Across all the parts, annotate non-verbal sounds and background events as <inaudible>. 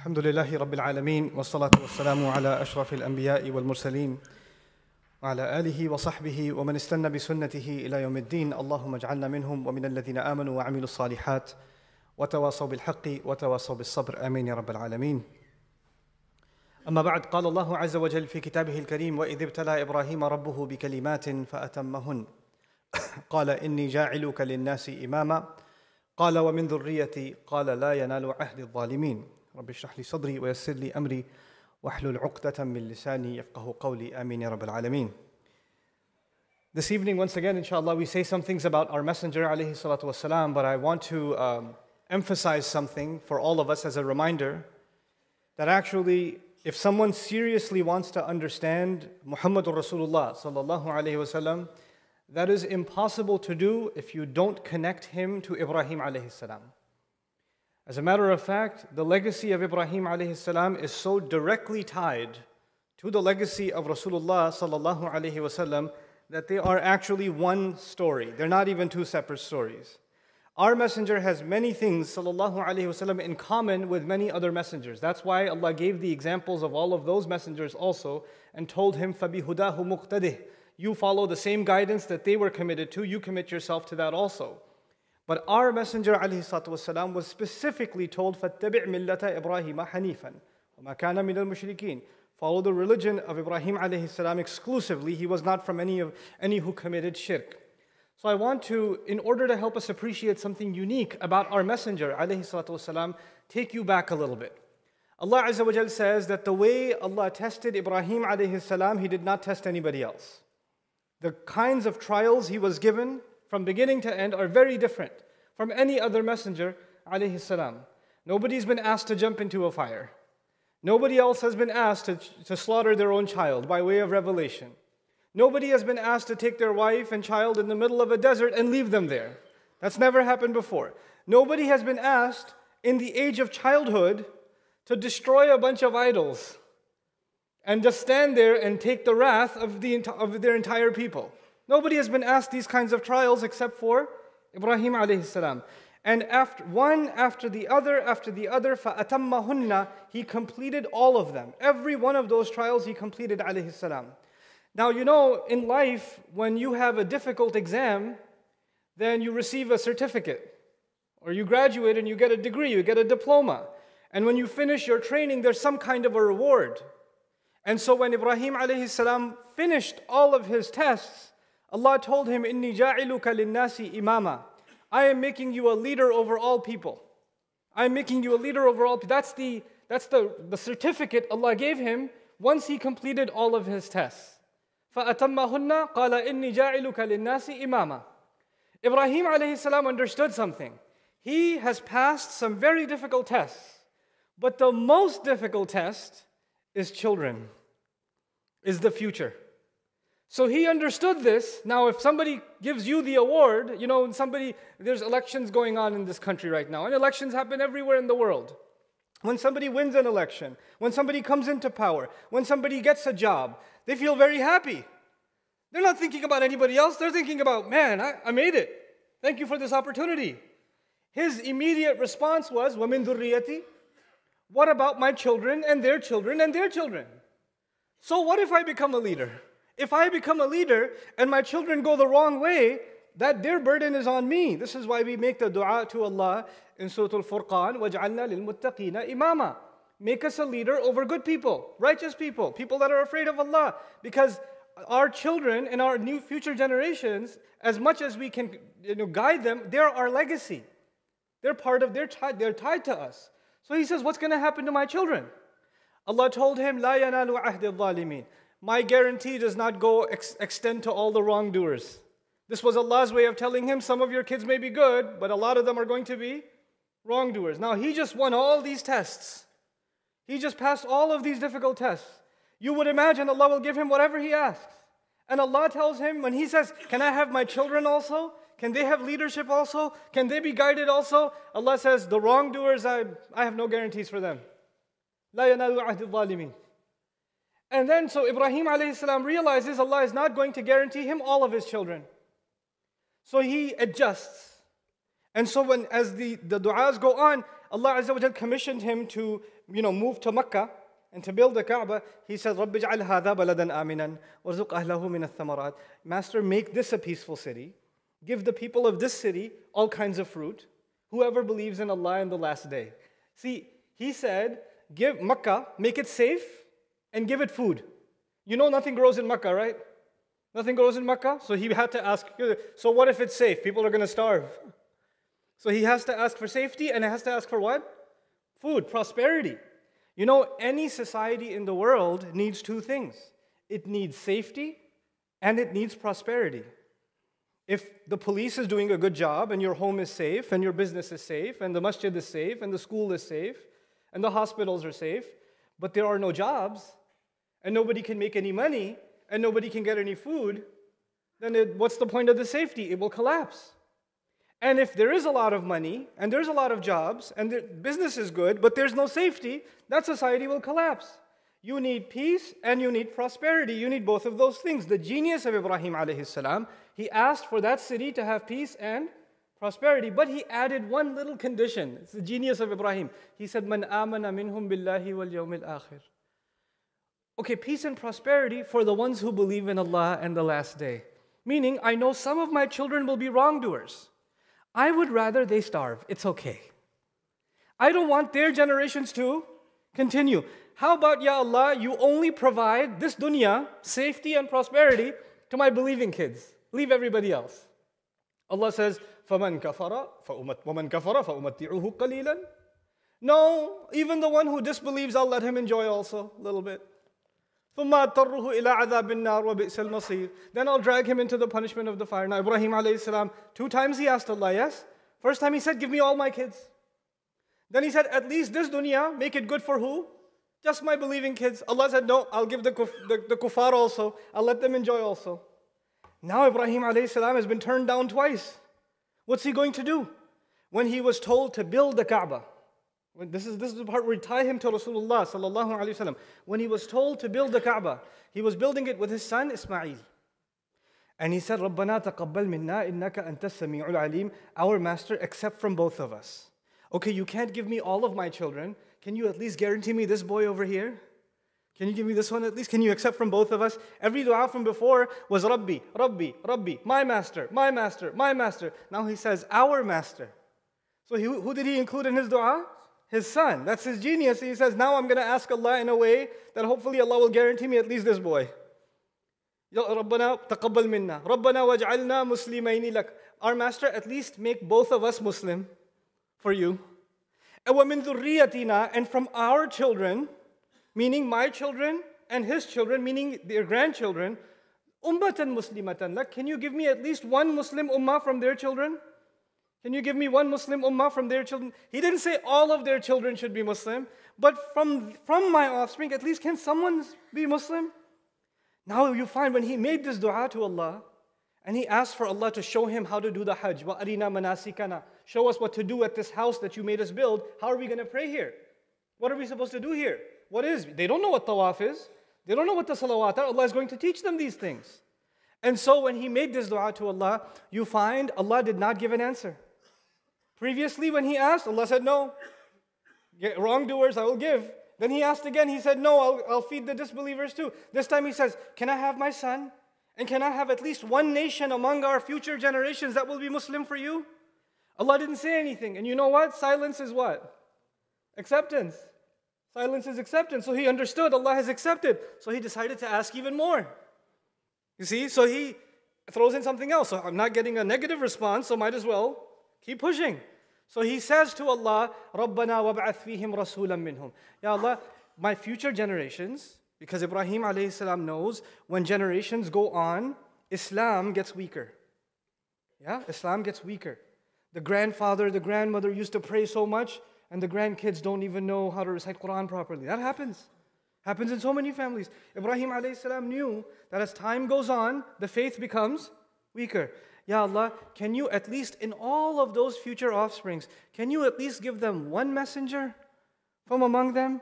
الحمد لله رب العالمين والصلاة والسلام على أشرف الأنبياء والمرسلين وعلى آله وصحبه ومن استنى بسنته إلى يوم الدين اللهم اجعلنا منهم ومن الذين آمنوا وعملوا الصالحات وتواصوا بالحق وتواصوا بالصبر آمين يا رب العالمين أما بعد قال الله عز وجل في كتابه الكريم وإذ ابتلى إبراهيم ربه بكلمات فأتمهن <coughs> قال إني جاعلك للناس إماما قال ومن ذريتي قال لا ينال عهد الظالمين رب اشرح لي صدري ويسر لي أمري واحلل عقدة من لساني يفقه قولي آمين يا رب العالمين This evening, once again, inshallah, we say some things about our Messenger, عليه salatu but I want to um, emphasize something for all of us as a reminder that actually, if someone seriously wants to understand Muhammad Rasulullah, sallallahu alayhi wasallam, that is impossible to do if you don't connect him to Ibrahim, alayhi salam. As a matter of fact, the legacy of Ibrahim alayhi is so directly tied to the legacy of Rasulullah sallallahu alayhi wasallam that they are actually one story. They're not even two separate stories. Our messenger has many things sallallahu alayhi wasallam in common with many other messengers. That's why Allah gave the examples of all of those messengers also and told him fabihudahu muqtadih. You follow the same guidance that they were committed to, you commit yourself to that also. But our Messenger والسلام, was specifically told, فَاتَّبِعْ مِلَّةَ إِبْرَاهِيمَ حَنِيفًا وَمَا كَانَ مِنَ الْمُشْرِكِينَ Follow the religion of Ibrahim alayhi exclusively. He was not from any of any who committed shirk. So I want to, in order to help us appreciate something unique about our messenger, والسلام, take you back a little bit. Allah Azza wa says that the way Allah tested Ibrahim alayhi he did not test anybody else. The kinds of trials he was given, from beginning to end, are very different from any other messenger, alayhi salam. Nobody's been asked to jump into a fire. Nobody else has been asked to, to slaughter their own child by way of revelation. Nobody has been asked to take their wife and child in the middle of a desert and leave them there. That's never happened before. Nobody has been asked in the age of childhood to destroy a bunch of idols and just stand there and take the wrath of, the, of their entire people. Nobody has been asked these kinds of trials except for Ibrahim alayhi salam. And after one after the other after the other, فَأَتَمَّهُنَّ He completed all of them. Every one of those trials he completed alayhi salam. Now you know in life when you have a difficult exam, then you receive a certificate. Or you graduate and you get a degree, you get a diploma. And when you finish your training, there's some kind of a reward. And so when Ibrahim alayhi salam finished all of his tests, Allah told him, Inni ja'iluka linnasi imama. I am making you a leader over all people. I am making you a leader over all people. That's the, that's the, the certificate Allah gave him once he completed all of his tests. فَأَتَمَّهُنَّ قَالَ إِنِّي جَاعِلُكَ لِلنَّاسِ إِمَامًا Ibrahim alayhi salam understood something. He has passed some very difficult tests. But the most difficult test is children, is the future. So he understood this. Now, if somebody gives you the award, you know, somebody, there's elections going on in this country right now, and elections happen everywhere in the world. When somebody wins an election, when somebody comes into power, when somebody gets a job, they feel very happy. They're not thinking about anybody else, they're thinking about, man, I, I made it. Thank you for this opportunity. His immediate response was, Wamin durriyati? What about my children and their children and their children? So, what if I become a leader? If I become a leader and my children go the wrong way, that their burden is on me. This is why we make the dua to Allah in Surah Al-Furqan, وَجْعَلْنَا لِلْمُتَّقِينَ imama. Make us a leader over good people, righteous people, people that are afraid of Allah. Because our children and our new future generations, as much as we can you know, guide them, they're our legacy. They're part of, their. are they're tied to us. So he says, what's going to happen to my children? Allah told him, لا ينال عهد الظالمين. My guarantee does not go ex- extend to all the wrongdoers. This was Allah's way of telling him some of your kids may be good, but a lot of them are going to be wrongdoers. Now, he just won all these tests. He just passed all of these difficult tests. You would imagine Allah will give him whatever he asks. And Allah tells him when he says, Can I have my children also? Can they have leadership also? Can they be guided also? Allah says, The wrongdoers, I, I have no guarantees for them. لا ينال عهد الظالمين and then, so Ibrahim alayhi realizes Allah is not going to guarantee him all of his children. So he adjusts. And so when, as the, the du'as go on, Allah Azza wa commissioned him to, you know, move to Mecca and to build the Kaaba. He says, رَبِّ اجْعَلْ هَذَا بَلَدًا آمِنًا وَرْزُقْ مِنَ الثَّمَرَاتِ Master, make this a peaceful city. Give the people of this city all kinds of fruit. Whoever believes in Allah in the last day. See, he said, give Mecca, make it safe and give it food. You know, nothing grows in Mecca, right? Nothing grows in Mecca. So he had to ask, so what if it's safe? People are going to starve. So he has to ask for safety and he has to ask for what? Food, prosperity. You know, any society in the world needs two things it needs safety and it needs prosperity. If the police is doing a good job and your home is safe and your business is safe and the masjid is safe and the school is safe and the hospitals are safe, but there are no jobs, and nobody can make any money and nobody can get any food, then it, what's the point of the safety? It will collapse. And if there is a lot of money and there's a lot of jobs and the business is good, but there's no safety, that society will collapse. You need peace and you need prosperity. You need both of those things. The genius of Ibrahim alayhi salam, he asked for that city to have peace and prosperity, but he added one little condition. It's the genius of Ibrahim. He said, "Man amana minhum billahi wal yawmil akhir." okay, peace and prosperity for the ones who believe in Allah and the last day. Meaning, I know some of my children will be wrongdoers. I would rather they starve. It's okay. I don't want their generations to continue. How about, Ya Allah, you only provide this dunya, safety and prosperity to my believing kids. Leave everybody else. Allah says, فَمَنْ كَفَرَ فَأُمَتِّعُهُ قَلِيلًا No, even the one who disbelieves, I'll let him enjoy also a little bit. Then I'll drag him into the punishment of the fire. Now, Ibrahim alayhi salam, two times he asked Allah, yes? First time he said, Give me all my kids. Then he said, At least this dunya, make it good for who? Just my believing kids. Allah said, No, I'll give the, kuf- the, the kuffar also. I'll let them enjoy also. Now, Ibrahim alayhi salam has been turned down twice. What's he going to do? When he was told to build the Kaaba, when this, is, this is the part where we tie him to Rasulullah sallallahu wasallam. When he was told to build the Kaaba, he was building it with his son Ismail. And he said, رَبَّنَا تَقَبَّلْ مِنَّا إِنَّكَ أَنْتَ السَّمِيعُ Our master, except from both of us. Okay, you can't give me all of my children. Can you at least guarantee me this boy over here? Can you give me this one at least? Can you accept from both of us? Every dua from before was Rabbi, Rabbi, Rabbi, my master, my master, my master. Now he says, our master. So he, who did he include in his dua? his son. That's his genius. He says, Now I'm going to ask Allah in a way that hopefully Allah will guarantee me at least this boy. ربنا تقبل منا ربنا واجعلنا مسلمين لك Our master, at least make both of us Muslim for you. ومن ذريتنا And from our children, meaning my children and his children, meaning their grandchildren, ummatan muslimatan لك Can you give me at least one Muslim ummah from their children? Can you give me one Muslim ummah from their children? He didn't say all of their children should be Muslim, but from, from my offspring, at least can someone be Muslim? Now you find when he made this dua to Allah, and he asked for Allah to show him how to do the Hajj. Wa arina manasikana. Show us what to do at this house that you made us build. How are we going to pray here? What are we supposed to do here? What is? They don't know what tawaf is. They don't know what the salawat are. Allah is going to teach them these things. And so when he made this dua to Allah, you find Allah did not give an answer. Previously, when he asked, Allah said, No, wrongdoers, I will give. Then he asked again, he said, No, I'll, I'll feed the disbelievers too. This time he says, Can I have my son? And can I have at least one nation among our future generations that will be Muslim for you? Allah didn't say anything. And you know what? Silence is what? Acceptance. Silence is acceptance. So he understood Allah has accepted. So he decided to ask even more. You see? So he throws in something else. So I'm not getting a negative response, so might as well Keep pushing. So he says to Allah, رَبَّنَا وَابْعَثْ فِيهِمْ رَسُولًا مِّنْهُمْ Ya Allah, my future generations, because Ibrahim alayhi salam knows when generations go on, Islam gets weaker. Yeah, Islam gets weaker. The grandfather, the grandmother used to pray so much, and the grandkids don't even know how to recite Quran properly. That happens. Happens in so many families. Ibrahim alayhi salam knew that as time goes on, the faith becomes weaker. Ya Allah, can you at least in all of those future offsprings, can you at least give them one messenger from among them?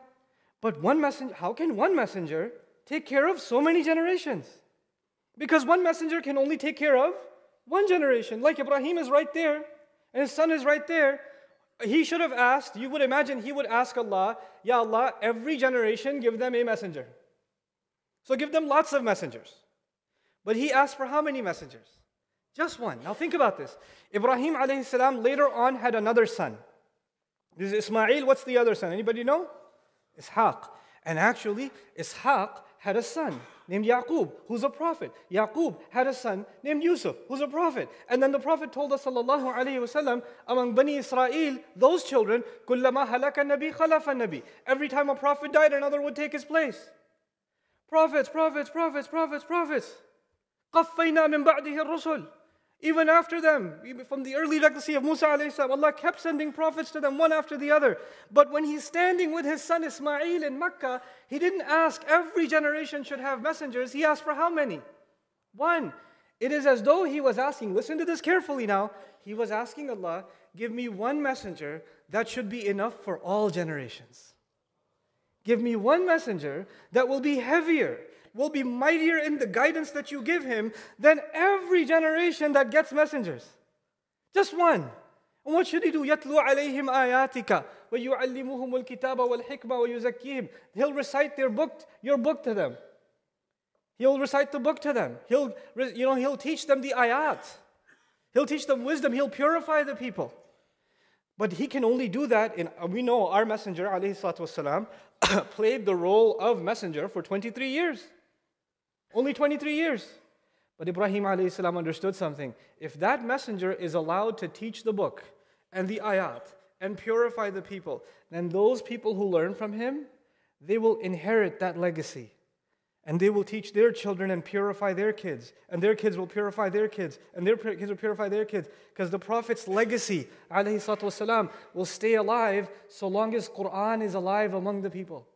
But one messenger, how can one messenger take care of so many generations? Because one messenger can only take care of one generation. Like Ibrahim is right there, and his son is right there. He should have asked, you would imagine he would ask Allah, Ya Allah, every generation give them a messenger. So give them lots of messengers. But he asked for how many messengers? Just one. Now think about this. Ibrahim alayhi salam later on had another son. This is Ismail. What's the other son? Anybody know? Ishaq. And actually, Ishaq had a son named Yaqub, who's a prophet. Yaqub had a son named Yusuf, who's a prophet. And then the Prophet told us, sallallahu alayhi wasallam, among Bani Israel, those children, kullama halaka nabi khalafa nabi. Every time a prophet died, another would take his place. Prophets, prophets, prophets, prophets, prophets. قفينا من بعده الرسل even after them, from the early legacy of Musa alayhi Allah kept sending prophets to them one after the other. But when he's standing with his son Ismail in Mecca, he didn't ask every generation should have messengers. He asked for how many? One. It is as though he was asking, listen to this carefully now. He was asking Allah, give me one messenger that should be enough for all generations. Give me one messenger that will be heavier will be mightier in the guidance that you give him than every generation that gets messengers. Just one. And what should he do? يَتْلُو عَلَيْهِمْ آيَاتِكَ وَيُعَلِّمُهُمُ الْكِتَابَ وَالْحِكْمَةَ وَيُزَكِّيهِم He'll recite their book, your book to them. He'll recite the book to them. He'll, you know, he'll teach them the ayat. He'll teach them wisdom. He'll purify the people. But he can only do that in, uh, we know our messenger, alayhi salatu wasalam, <coughs> played the role of messenger for 23 years. Only 23 years. But Ibrahim salam understood something. If that messenger is allowed to teach the book and the ayat and purify the people, then those people who learn from him, they will inherit that legacy. And they will teach their children and purify their kids. And their kids will purify their kids. And their kids will purify their kids. Because the Prophet's legacy, salam will stay alive so long as Quran is alive among the people.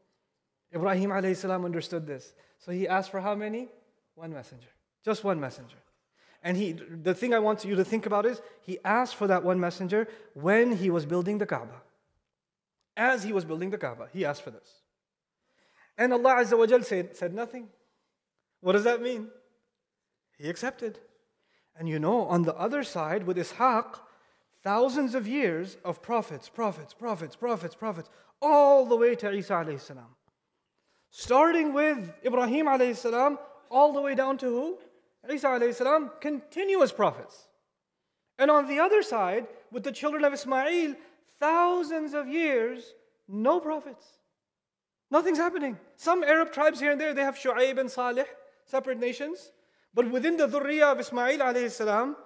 Ibrahim salam understood this. So he asked for how many? One messenger. Just one messenger. And he, the thing I want you to think about is he asked for that one messenger when he was building the Kaaba. As he was building the Kaaba, he asked for this. And Allah Azza wa Jal said, said nothing. What does that mean? He accepted. And you know, on the other side with Ishaq, thousands of years of prophets, prophets, prophets, prophets, prophets, all the way to Isa alayhi salam starting with Ibrahim alayhi salam all the way down to who? Isa alayhi salam, continuous prophets. And on the other side, with the children of Ismail, thousands of years, no prophets. Nothing's happening. Some Arab tribes here and there, they have Shu'aib and Salih, separate nations. But within the dhurriya of Ismail alayhi salam,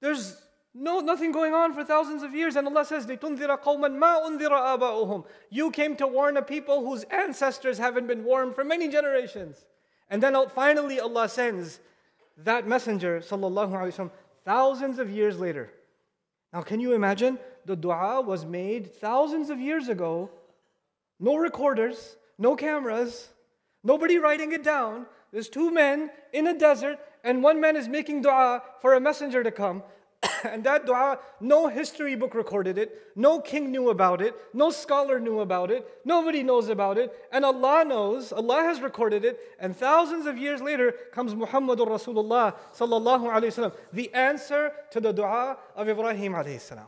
there's no, nothing going on for thousands of years. And Allah says, لِتُنذِرَ قَوْمًا مَا أُنذِرَ آبَاؤُهُم You came to warn a people whose ancestors haven't been warned for many generations. And then finally Allah sends that messenger, sallallahu thousands of years later. Now can you imagine? The dua was made thousands of years ago. No recorders, no cameras, nobody writing it down. There's two men in a desert, and one man is making dua for a messenger to come. And that dua, no history book recorded it, no king knew about it, no scholar knew about it, nobody knows about it, and Allah knows, Allah has recorded it, and thousands of years later comes Muhammadur Rasulullah sallallahu alaihi wasallam, the answer to the dua of Ibrahim alayhi salam.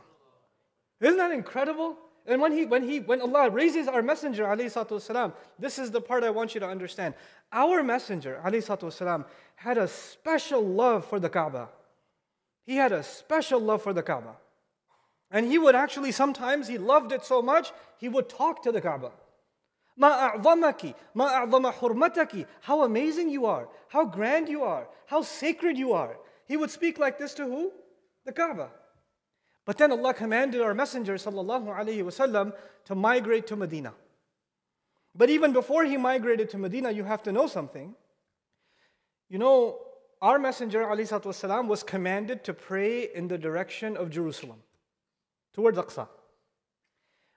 Isn't that incredible? And when he when he when Allah raises our messenger والسلام, this is the part I want you to understand. Our messenger والسلام, had a special love for the Kaaba. He had a special love for the Kaaba. And he would actually sometimes, he loved it so much, he would talk to the Kaaba. Ma a'zamaki, ma a'zama hurmataki. How amazing you are, how grand you are, how sacred you are. He would speak like this to who? The Kaaba. But then Allah commanded our messenger sallallahu alaihi wasallam to migrate to Medina. But even before he migrated to Medina, you have to know something. You know, our messenger والسلام, was commanded to pray in the direction of Jerusalem, towards Aqsa.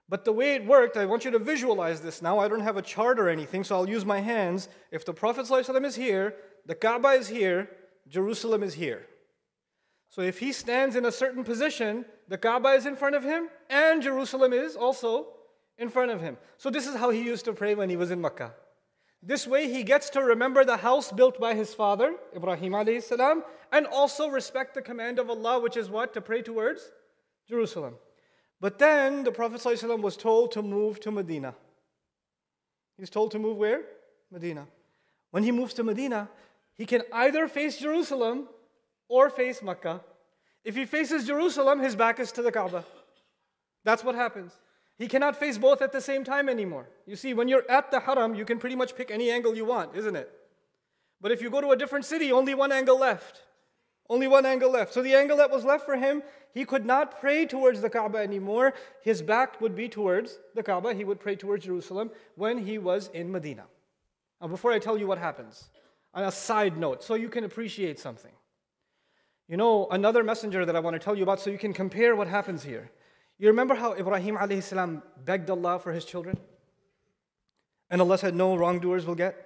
But the way it worked, I want you to visualize this now. I don't have a chart or anything, so I'll use my hands. If the Prophet is here, the Kaaba is here, Jerusalem is here. So if he stands in a certain position, the Kaaba is in front of him, and Jerusalem is also in front of him. So this is how he used to pray when he was in Makkah. This way he gets to remember the house built by his father, Ibrahim alayhi salam, and also respect the command of Allah, which is what? To pray towards Jerusalem. But then the Prophet ﷺ was told to move to Medina. He's told to move where? Medina. When he moves to Medina, he can either face Jerusalem or face Mecca. If he faces Jerusalem, his back is to the Kaaba. That's what happens. He cannot face both at the same time anymore. You see, when you're at the haram, you can pretty much pick any angle you want, isn't it? But if you go to a different city, only one angle left. Only one angle left. So the angle that was left for him, he could not pray towards the Kaaba anymore. His back would be towards the Kaaba. He would pray towards Jerusalem when he was in Medina. Now, before I tell you what happens, on a side note, so you can appreciate something. You know, another messenger that I want to tell you about so you can compare what happens here. You remember how Ibrahim alayhi salam begged Allah for his children? And Allah said, No wrongdoers will get.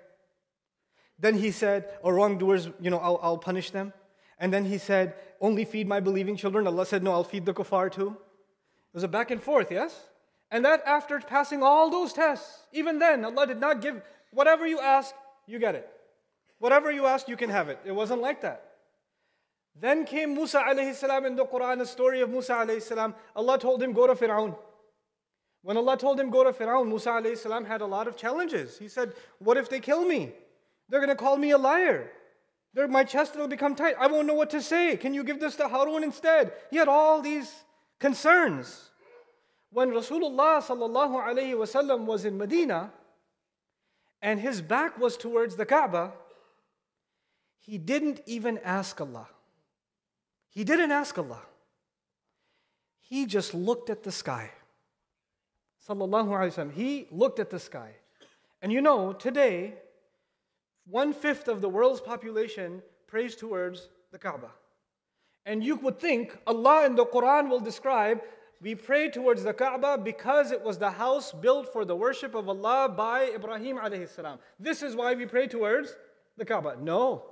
Then he said, Oh, wrongdoers, you know, I'll, I'll punish them. And then he said, Only feed my believing children. Allah said, No, I'll feed the kuffar too. It was a back and forth, yes? And that after passing all those tests, even then, Allah did not give whatever you ask, you get it. Whatever you ask, you can have it. It wasn't like that. Then came Musa alayhi salam in the Quran, a story of Musa alayhi salam. Allah told him, go to Fir'aun. When Allah told him, go to Fir'aun, Musa alayhi salam had a lot of challenges. He said, what if they kill me? They're going to call me a liar. They're, my chest will become tight. I won't know what to say. Can you give this to Harun instead? He had all these concerns. When Rasulullah sallallahu alayhi wasallam was in Medina, and his back was towards the Kaaba, he didn't even ask Allah. He didn't ask Allah. He just looked at the sky. Sallallahu Alaihi Wasallam. He looked at the sky. And you know, today, one fifth of the world's population prays towards the Kaaba. And you would think Allah in the Quran will describe we pray towards the Kaaba because it was the house built for the worship of Allah by Ibrahim alayhi salam. This is why we pray towards the Kaaba. No,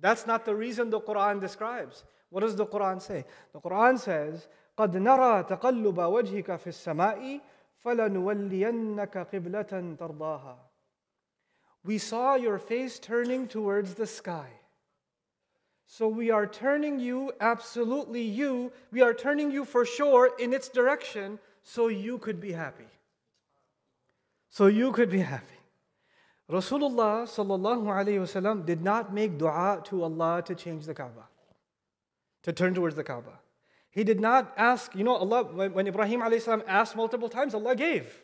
that's not the reason the Quran describes. What does the Quran say? The Quran says, قد نرى تقلب وجهك في السماء فلنولينك قبلة ترضاها. We saw your face turning towards the sky. So we are turning you, absolutely you, we are turning you for sure in its direction so you could be happy. So you could be happy. Rasulullah sallallahu alayhi wasallam did not make dua to Allah to change the Kaaba to turn towards the Kaaba. He did not ask, you know, Allah, when, when Ibrahim asked multiple times, Allah gave.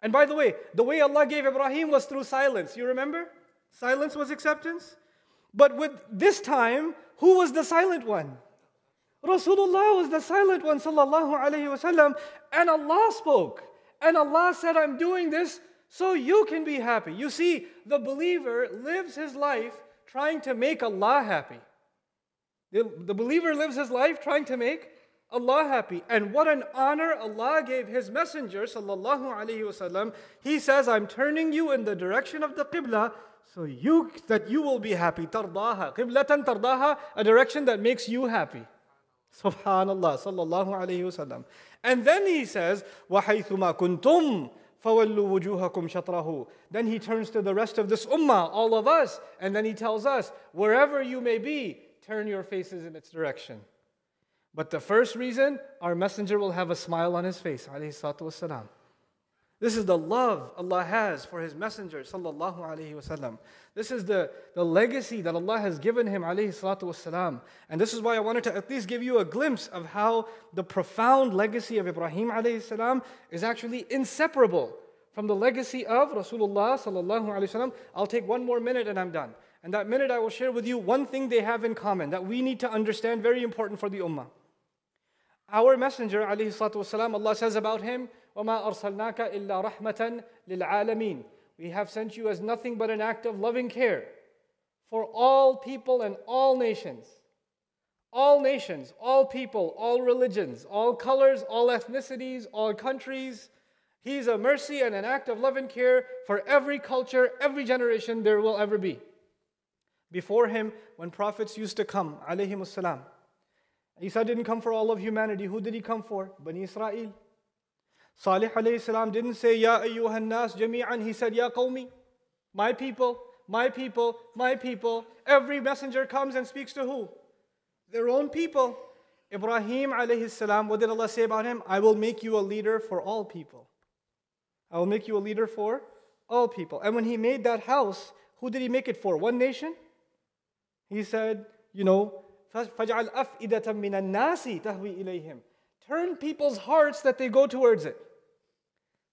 And by the way, the way Allah gave Ibrahim was through silence. You remember? Silence was acceptance. But with this time, who was the silent one? Rasulullah was the silent one, sallallahu alayhi wasallam, and Allah spoke. And Allah said, I'm doing this so you can be happy. You see, the believer lives his life trying to make Allah happy. The, the believer lives his life trying to make Allah happy. And what an honor Allah gave His Messenger, sallallahu alaihi wasallam. He says, "I'm turning you in the direction of the qibla, so you that you will be happy." Tardaha, qiblatan tardaha, a direction that makes you happy. Subhanallah, sallallahu alaihi wasallam. And then he says, "Wahaythuma kuntum." فَوَلُّوا وُجُوهَكُمْ شَطْرَهُ Then he turns to the rest of this ummah, all of us, and then he tells us, wherever you may be, turn your faces in its direction. But the first reason, our messenger will have a smile on his face, This is the love Allah has for his messenger, sallallahu wasallam. This is the, the legacy that Allah has given him, salatu And this is why I wanted to at least give you a glimpse of how the profound legacy of Ibrahim alayhi salam is actually inseparable from the legacy of Rasulullah sallallahu wasallam. I'll take one more minute and I'm done. And that minute, I will share with you one thing they have in common that we need to understand, very important for the ummah. Our messenger, alayhi Allah says about him, We have sent you as nothing but an act of loving care for all people and all nations. All nations, all people, all religions, all colors, all ethnicities, all countries. He's a mercy and an act of love and care for every culture, every generation there will ever be. Before him, when prophets used to come, alayhi salam, Isa didn't come for all of humanity. Who did he come for? Bani Israel. Salih alayhi salam didn't say, Ya ayyuhan nas jami'an. He said, Ya qawmi, my people, my people, my people. Every messenger comes and speaks to who? Their own people. Ibrahim alayhi salam, what did Allah say about him? I will make you a leader for all people. I will make you a leader for all people. And when he made that house, who did he make it for? One nation? He said, you know, فَجْعَلْ أَفْئِدَةً مِّنَ النَّاسِ تَهْوِي إِلَيْهِمْ Turn people's hearts that they go towards it.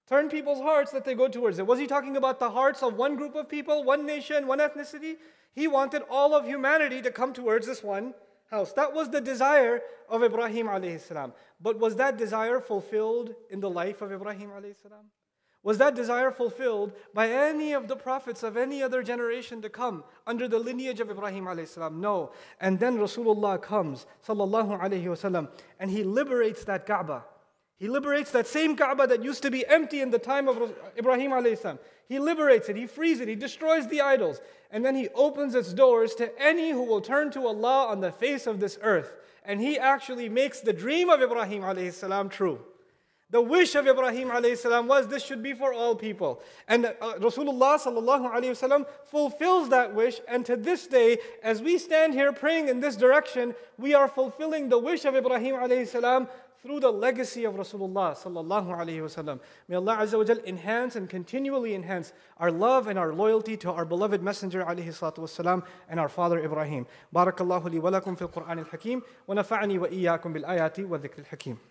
Turn people's hearts that they go towards it. Was he talking about the hearts of one group of people, one nation, one ethnicity? He wanted all of humanity to come towards this one house. That was the desire of Ibrahim alayhi salam. But was that desire fulfilled in the life of Ibrahim alayhi salam? Was that desire fulfilled by any of the prophets of any other generation to come under the lineage of Ibrahim alayhi No. And then Rasulullah comes, sallallahu alayhi wasallam, and he liberates that Kaaba. He liberates that same Kaaba that used to be empty in the time of Ibrahim alayhi He liberates it, he frees it, he destroys the idols, and then he opens its doors to any who will turn to Allah on the face of this earth. And he actually makes the dream of Ibrahim alayhi true. The wish of Ibrahim alayhi was this should be for all people. And uh, Rasulullah sallallahu alayhi wasallam fulfills that wish. And to this day, as we stand here praying in this direction, we are fulfilling the wish of Ibrahim alayhi through the legacy of Rasulullah sallallahu alaihi wasallam. May Allah azza wa enhance and continually enhance our love and our loyalty to our beloved messenger alayhi salatu wasalam and our father Ibrahim. Barakallahu li wa lakum fil Qur'an al-Hakim wa nafa'ani wa iyyakum bil ayati wa dhikr al-Hakim.